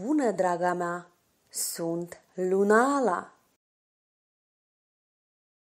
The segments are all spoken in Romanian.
Bună, draga mea! Sunt Lunala!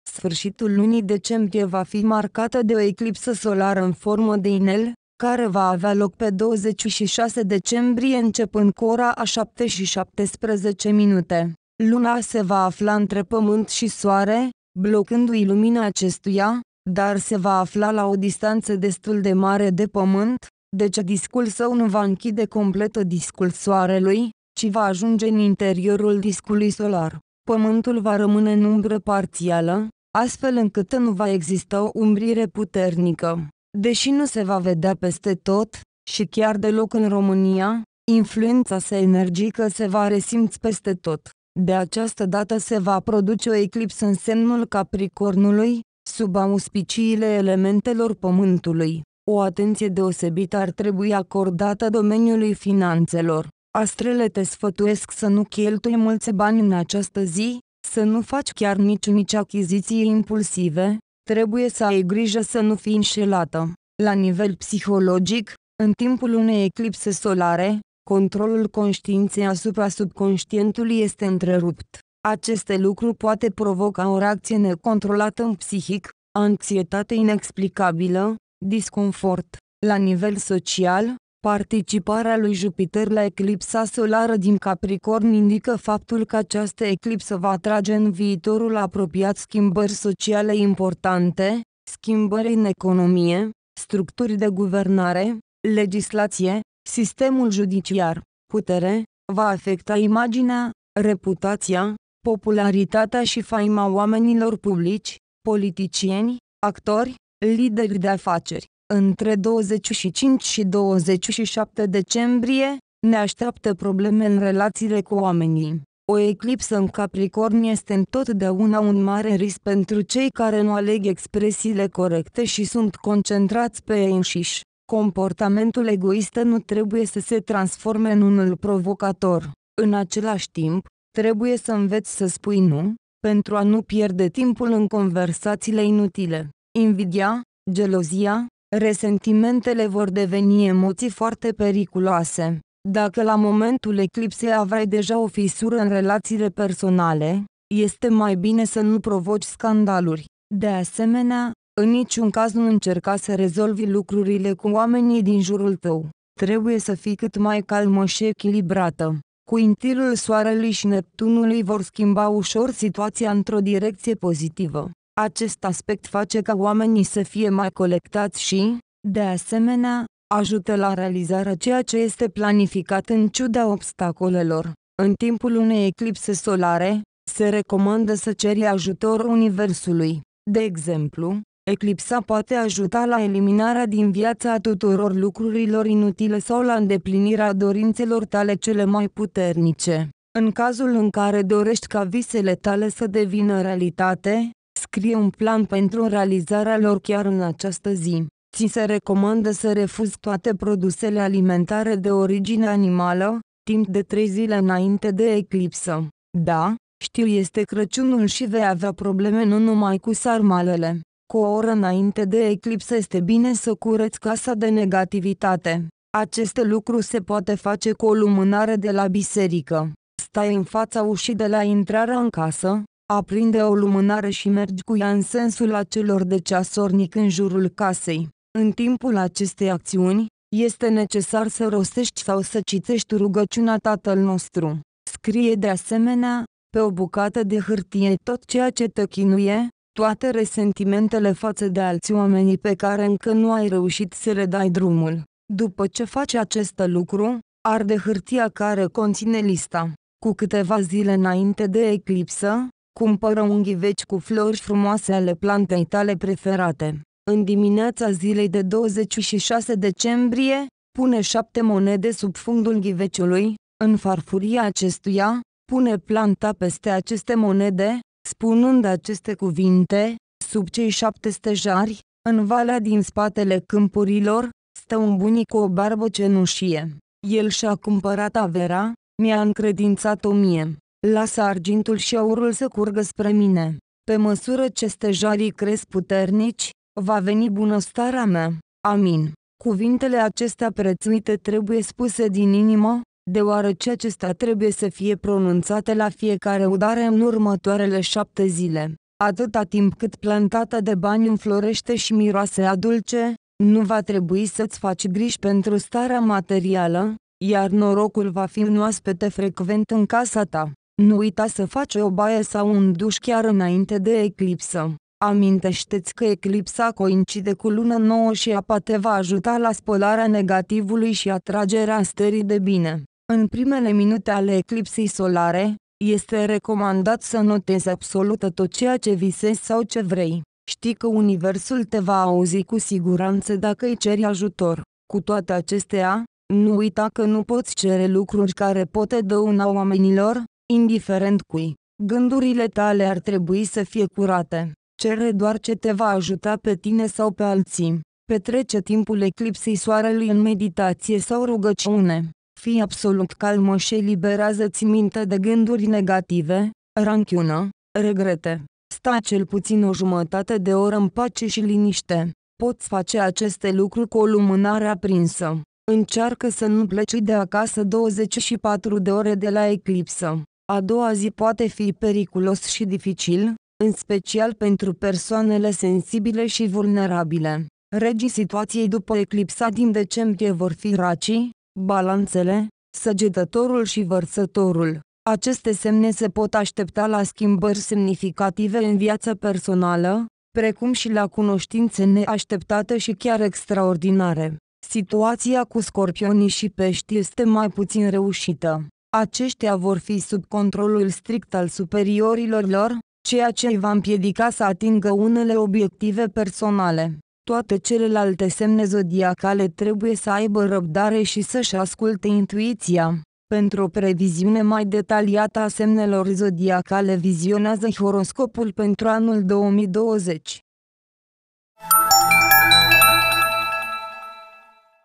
Sfârșitul lunii decembrie va fi marcată de o eclipsă solară în formă de inel, care va avea loc pe 26 decembrie începând cu ora a 7 și 17 minute. Luna se va afla între Pământ și Soare, blocându-i lumina acestuia, dar se va afla la o distanță destul de mare de Pământ, deci discul său nu va închide completă discul Soarelui, ci va ajunge în interiorul discului solar. Pământul va rămâne în umbră parțială, astfel încât nu va exista o umbrire puternică. Deși nu se va vedea peste tot, și chiar deloc în România, influența sa energică se va resimți peste tot. De această dată se va produce o eclipsă în semnul Capricornului, sub auspiciile elementelor Pământului. O atenție deosebită ar trebui acordată domeniului finanțelor. Astrele te sfătuiesc să nu cheltui mulți bani în această zi, să nu faci chiar nici mici achiziții impulsive, trebuie să ai grijă să nu fii înșelată. La nivel psihologic, în timpul unei eclipse solare, controlul conștiinței asupra subconștientului este întrerupt. Aceste lucruri poate provoca o reacție necontrolată în psihic, anxietate inexplicabilă, Disconfort La nivel social, participarea lui Jupiter la eclipsa solară din Capricorn indică faptul că această eclipsă va atrage în viitorul apropiat schimbări sociale importante, schimbări în economie, structuri de guvernare, legislație, sistemul judiciar, putere, va afecta imaginea, reputația, popularitatea și faima oamenilor publici, politicieni, actori, lideri de afaceri. Între 25 și 27 decembrie, ne așteaptă probleme în relațiile cu oamenii. O eclipsă în Capricorn este întotdeauna un mare risc pentru cei care nu aleg expresiile corecte și sunt concentrați pe ei înșiși. Comportamentul egoist nu trebuie să se transforme în unul provocator. În același timp, trebuie să înveți să spui nu, pentru a nu pierde timpul în conversațiile inutile invidia, gelozia, resentimentele vor deveni emoții foarte periculoase. Dacă la momentul eclipsei aveai deja o fisură în relațiile personale, este mai bine să nu provoci scandaluri. De asemenea, în niciun caz nu încerca să rezolvi lucrurile cu oamenii din jurul tău. Trebuie să fii cât mai calmă și echilibrată. intilul Soarelui și Neptunului vor schimba ușor situația într-o direcție pozitivă. Acest aspect face ca oamenii să fie mai colectați și, de asemenea, ajută la realizarea ceea ce este planificat în ciuda obstacolelor. În timpul unei eclipse solare, se recomandă să ceri ajutor Universului. De exemplu, eclipsa poate ajuta la eliminarea din viața tuturor lucrurilor inutile sau la îndeplinirea dorințelor tale cele mai puternice. În cazul în care dorești ca visele tale să devină realitate, scrie un plan pentru realizarea lor chiar în această zi. Ți se recomandă să refuzi toate produsele alimentare de origine animală, timp de 3 zile înainte de eclipsă. Da, știu este Crăciunul și vei avea probleme nu numai cu sarmalele. Cu o oră înainte de eclipsă este bine să cureți casa de negativitate. Acest lucru se poate face cu o lumânare de la biserică. Stai în fața ușii de la intrarea în casă, aprinde o lumânare și mergi cu ea în sensul acelor de ceasornic în jurul casei. În timpul acestei acțiuni, este necesar să rostești sau să citești rugăciunea Tatăl nostru. Scrie de asemenea, pe o bucată de hârtie tot ceea ce te chinuie, toate resentimentele față de alți oameni pe care încă nu ai reușit să le dai drumul. După ce faci acest lucru, arde hârtia care conține lista. Cu câteva zile înainte de eclipsă, Cumpără unghii veci cu flori frumoase ale plantei tale preferate. În dimineața zilei de 26 decembrie, pune șapte monede sub fundul ghiveciului, în farfuria acestuia, pune planta peste aceste monede, spunând aceste cuvinte, sub cei șapte stejari, în valea din spatele câmpurilor, stă un bunic cu o barbă cenușie. El și-a cumpărat avera, mi-a încredințat-o mie. Lasă argintul și aurul să curgă spre mine. Pe măsură ce stejarii cresc puternici, va veni bunăstarea mea. Amin. Cuvintele acestea prețuite trebuie spuse din inimă, deoarece acestea trebuie să fie pronunțate la fiecare udare în următoarele șapte zile. Atâta timp cât plantata de bani înflorește și miroase adulce, dulce, nu va trebui să-ți faci griji pentru starea materială, iar norocul va fi în oaspete frecvent în casa ta. Nu uita să faci o baie sau un duș chiar înainte de eclipsă. Amintește-ți că eclipsa coincide cu Luna nouă și apa te va ajuta la spălarea negativului și atragerea stării de bine. În primele minute ale eclipsei solare, este recomandat să notezi absolut tot ceea ce visezi sau ce vrei. Știi că Universul te va auzi cu siguranță dacă îi ceri ajutor. Cu toate acestea, nu uita că nu poți cere lucruri care pot dăuna oamenilor, indiferent cui. Gândurile tale ar trebui să fie curate. Cere doar ce te va ajuta pe tine sau pe alții. Petrece timpul eclipsei soarelui în meditație sau rugăciune. Fii absolut calmă și eliberează-ți mintea de gânduri negative, ranchiună, regrete. Sta cel puțin o jumătate de oră în pace și liniște. Poți face aceste lucruri cu o lumânare aprinsă. Încearcă să nu pleci de acasă 24 de ore de la eclipsă. A doua zi poate fi periculos și dificil, în special pentru persoanele sensibile și vulnerabile. Regii situației după eclipsa din decembrie vor fi racii, balanțele, săgetătorul și vărsătorul. Aceste semne se pot aștepta la schimbări semnificative în viața personală, precum și la cunoștințe neașteptate și chiar extraordinare. Situația cu scorpionii și pești este mai puțin reușită aceștia vor fi sub controlul strict al superiorilor lor, ceea ce îi va împiedica să atingă unele obiective personale. Toate celelalte semne zodiacale trebuie să aibă răbdare și să-și asculte intuiția. Pentru o previziune mai detaliată a semnelor zodiacale vizionează horoscopul pentru anul 2020.